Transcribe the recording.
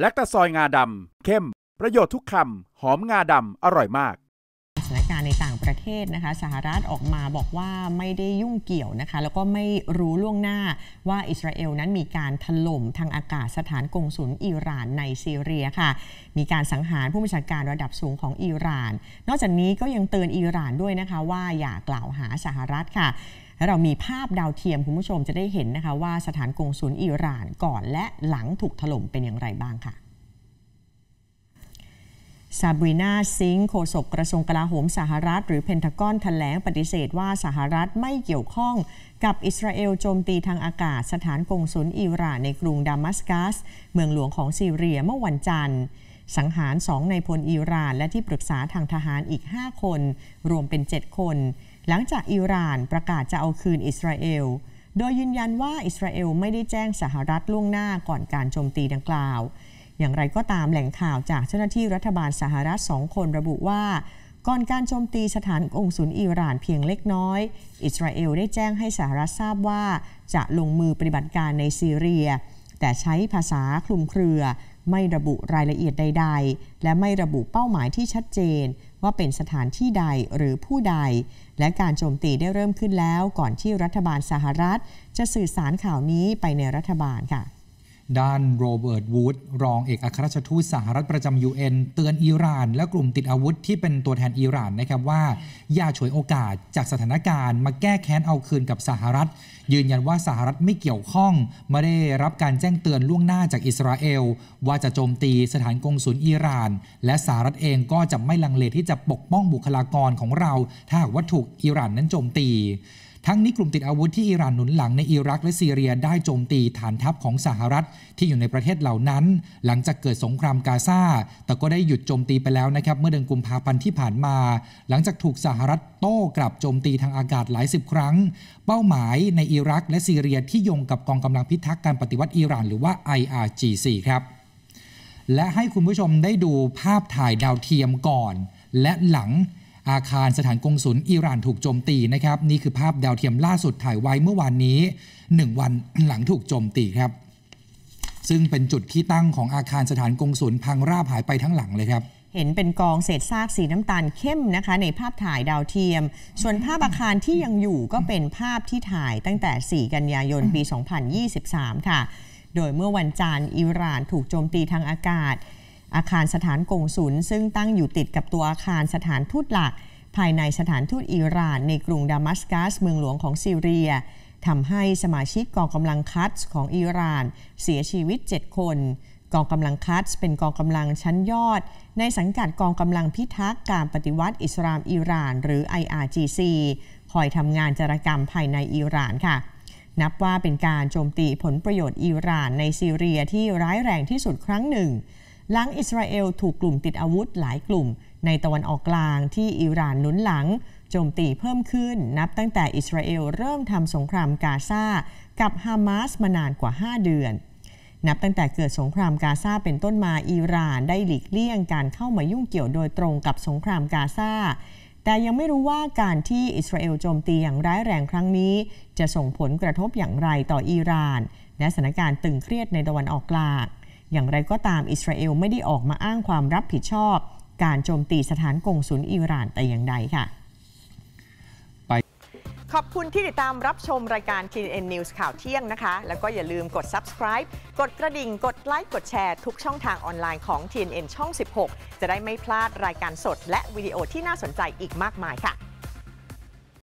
แลคตาซอยงาดำเข้ม ประโยชน์ทุกคำหอมงาดำอร่อยมากสถานการณ์ในต่างประเทศนะคะสหรัฐออกมาบอกว่าไม่ได้ยุ่งเกี่ยวนะคะแล้วก็ไม่รู้ล่วงหน้าว่าอิสราเอลนั้นมีการถล่มทางอากาศสถานกงสุลอิหร่านในซีเรียค่ะ มีการสังหารผู้บัญชาการระดับสูงของอิหร่าน นอกจากนี้ก็ยังเตือนอิหร่านด้วยนะคะว่าอย่ากล่าวหาสหรัฐค่ะและเรามีภาพดาวเทียม คุณผู้ชมจะได้เห็นนะคะว่าสถานกงศูนย์อิหร่านก่อนและหลังถูกถล่มเป็นอย่างไรบ้างค่ะซาบรีนาซิงโฆษกกระทรวงกลาโหมสหรัฐ หรือเพนทากอนแถลงปฏิเสธว่าสหรัฐไม่เกี่ยวข้องกับอิสราเอลโจมตีทางอากาศ สถานกงศุลอิหร่าน ในกรุงดามัสกัสเมืองหลวงของซีเรียเมื่อวันจันทร์ สังหารสองในพลอิหร่านและที่ปรึกษาทางทหารอีก5คน รวมเป็น7คนหลังจากอิหร่านประกาศจะเอาคืนอิสราเอล โดยยืนยันว่าอิสราเอลไม่ได้แจ้งสหรัฐล่วงหน้าก่อนการโจมตีดังกล่าว อย่างไรก็ตามแหล่งข่าวจากเจ้าหน้าที่รัฐบาลสหรัฐสองคนระบุว่า ก่อนการโจมตีสถานองค์ศูนย์อิหร่านเพียงเล็กน้อย อิสราเอลได้แจ้งให้สหรัฐทราบว่าจะลงมือปฏิบัติการในซีเรีย แต่ใช้ภาษาคลุมเครือไม่ระบุรายละเอียดใดๆ และไม่ระบุเป้าหมายที่ชัดเจน ว่าเป็นสถานที่ใดหรือผู้ใด และการโจมตีได้เริ่มขึ้นแล้วก่อนที่รัฐบาลสหรัฐจะสื่อสารข่าวนี้ไปในรัฐบาลค่ะด้านโรเบิร์ตวูดรองเอกอัครราชทูตสหรัฐประจำยูเอ็นเตือนอิหร่าน และกลุ่มติดอาวุธที่เป็นตัวแทนอิหร่านนะครับว่าอย่าฉวยโอกาสจากสถานการณ์มาแก้แค้นเอาคืนกับสหรัฐ ยืนยันว่าสหรัฐไม่เกี่ยวข้อง ไม่ได้รับการแจ้งเตือนล่วงหน้าจากอิสราเอล ว่าจะโจมตีสถานกงศูนย์อิหร่าน และสหรัฐเองก็จะไม่ลังเลที่จะปกป้องบุคลากรของเรา ถ้าหากว่าถูกอิหร่านนั้นโจมตีทั้งนี้กลุ่มติดอาวุธที่อิหร่านหนุนหลังในอิรักและซีเรียได้โจมตีฐานทัพของสหรัฐที่อยู่ในประเทศเหล่านั้น หลังจากเกิดสงครามกาซาแต่ก็ได้หยุดโจมตีไปแล้วนะครับเมื่อเดือนกุมภาพันธ์ที่ผ่านมา หลังจากถูกสหรัฐโต้กลับโจมตีทางอากาศหลายสิบครั้ง เป้าหมายในอิรักและซีเรียที่โยงกับกองกำลังพิทักษ์การปฏิวัติอิหร่านหรือว่า IRGC ครับและให้คุณผู้ชมได้ดูภาพถ่ายดาวเทียมก่อน และหลังอาคารสถานกงศุลอิหร่านถูกโจมตีนะครับนี่คือภาพดาวเทียมล่าสุดถ่ายไว้เมื่อวานนี้ 1 วันหลังถูกโจมตีครับ ซึ่งเป็นจุดที่ตั้งของอาคารสถานกงศุลพังราบหายไปทั้งหลังเลยครับ เห็นเป็นกองเศษซากสีน้ำตาลเข้มนะคะในภาพถ่ายดาวเทียม ส่วนภาพอาคารที่ยังอยู่ก็เป็นภาพที่ถ่ายตั้งแต่ 4 กันยายนปี2023ค่ะโดยเมื่อวันจันทร์อิหร่านถูกโจมตีทางอากาศอาคารสถานกงศุลซึ่งตั้งอยู่ติดกับตัวอาคารสถานทูตหลักภายในสถานทูตอิหร่านในกรุงดามัสกัสเมืองหลวงของซีเรียทำให้สมาชิกกองกำลังคัตสของอิหร่าน เสียชีวิต 7 คนกองกำลังคัตสเป็นกองกำลังชั้นยอด ในสังกัดกองกำลังพิทักษ์การปฏิวัติอิสลามอิหร่านหรือ IRGC คอยทำงานจารกรรมภายในอิหร่านค่ะ นับว่าเป็นการโจมตีผลประโยชน์อิหร่านในซีเรียที่ร้ายแรงที่สุดครั้งหนึ่งหลังอิสราเอลถูกกลุ่มติดอาวุธหลายกลุ่ม ในตะวันออกกลางที่อิหร่านหนุนหลังโจมตีเพิ่มขึ้นนับตั้งแต่อิสราเอล เริ่มทำสงครามกาซากับฮามาสมานานกว่า 5 เดือน นับตั้งแต่เกิดสงครามกาซาเป็นต้นมาอิหร่านได้หลีกเลี่ยงการเข้ามายุ่งเกี่ยวโดยตรงกับสงครามกาซาแต่ยังไม่รู้ว่าการที่อิสราเอลโจมตีอย่างร้ายแรงครั้งนี้ จะส่งผลกระทบอย่างไรต่ออิหร่าน และสถานการณ์ตึงเครียดในตะวันออกกลางอย่างไรก็ตามอิสราเอลไม่ได้ออกมาอ้างความรับผิดชอบ การโจมตีสถานกงศุลอิหร่านแต่อย่างใดค่ะ ขอบคุณที่ติดตามรับชมรายการ TNN News ข่าวเที่ยงนะคะ แล้วก็อย่าลืมกด subscribe กดกระดิ่ง กดไลค์ กดแชร์ทุกช่องทางออนไลน์ของ TNN ช่อง 16 จะได้ไม่พลาดรายการสด และวิดีโอที่น่าสนใจอีกมากมายค่ะ